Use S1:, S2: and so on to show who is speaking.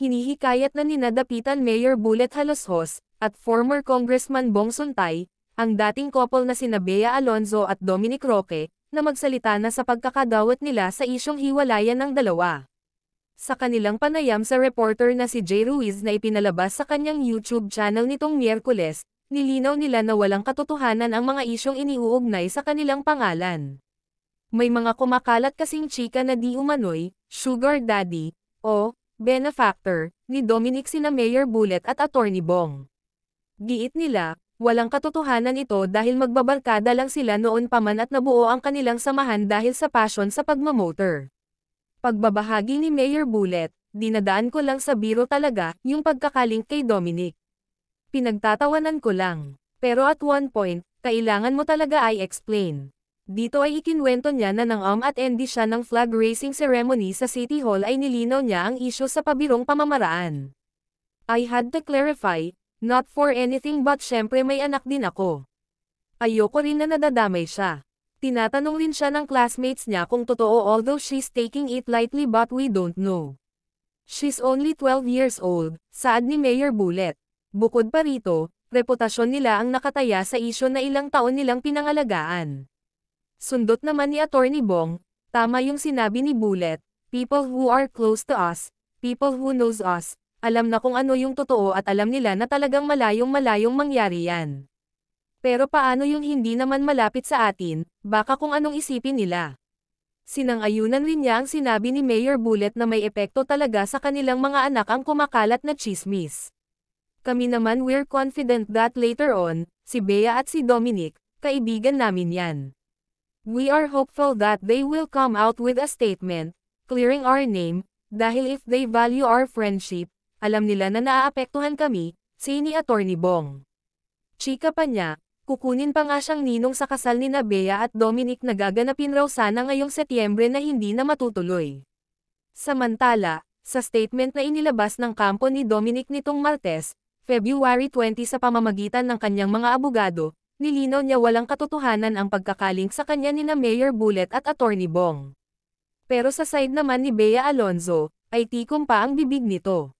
S1: hinihikayat na ninadapitan Mayor Bullet Haloshos, at former Congressman Bong Suntay, ang dating couple na sina Bea Alonzo at Dominic Roque, na magsalita na sa pagkakadawat nila sa isyong hiwalayan ng dalawa. Sa kanilang panayam sa reporter na si Jay Ruiz na ipinalabas sa kanyang YouTube channel nitong Miyerkules, nilinaw nila na walang katotohanan ang mga isyong iniuugnay sa kanilang pangalan. May mga kumakalat kasing chika na di umanoy, sugar daddy, o benefactor, ni Dominic sina Mayor Bullet at Attorney Bong. Giit nila, walang katotohanan ito dahil magbabarkada lang sila noon pa man at nabuo ang kanilang samahan dahil sa passion sa pagmamotor. Pagbabahagi ni Mayor Bullet, dinadaan ko lang sa biro talaga yung pagkakaling kay Dominic. Pinagtatawanan ko lang. Pero at one point, kailangan mo talaga ay explain. Dito ay ikinwento niya na nang um at endi siya ng flag racing ceremony sa City Hall ay nilinaw niya ang isyo sa pabirong pamamaraan. I had to clarify, not for anything but syempre may anak din ako. Ayoko rin na nadadamay siya. Tinatanong rin siya ng classmates niya kung totoo although she's taking it lightly but we don't know. She's only 12 years old, saad ni Mayor Bullet. Bukod pa rito, reputasyon nila ang nakataya sa isyo na ilang taon nilang pinangalagaan. Sundot naman ni Attorney Bong, tama yung sinabi ni Bullet, people who are close to us, people who knows us, alam na kung ano yung totoo at alam nila na talagang malayong-malayong mangyari yan. Pero paano yung hindi naman malapit sa atin, baka kung anong isipin nila. Sinangayunan rin niya ang sinabi ni Mayor Bullet na may epekto talaga sa kanilang mga anak ang kumakalat na chismis. Kami naman we're confident that later on, si Bea at si Dominic, kaibigan namin yan. We are hopeful that they will come out with a statement, clearing our name, dahil if they value our friendship, alam nila na naaapektuhan kami, say ni Attorney Bong. Chika pa niya, kukunin pa nga siyang ninong sa kasal ni Nabea at Dominic na gaganapin raw sana ngayong Setyembre na hindi na matutuloy. Samantala, sa statement na inilabas ng kampo ni Dominic nitong Martes, February 20 sa pamamagitan ng kanyang mga abogado, nilinaw niya walang katotohanan ang pagkakaling sa kanya nina Mayor Bullet at Attorney Bong. Pero sa side naman ni Bea Alonzo, ay tikom pa ang bibig nito.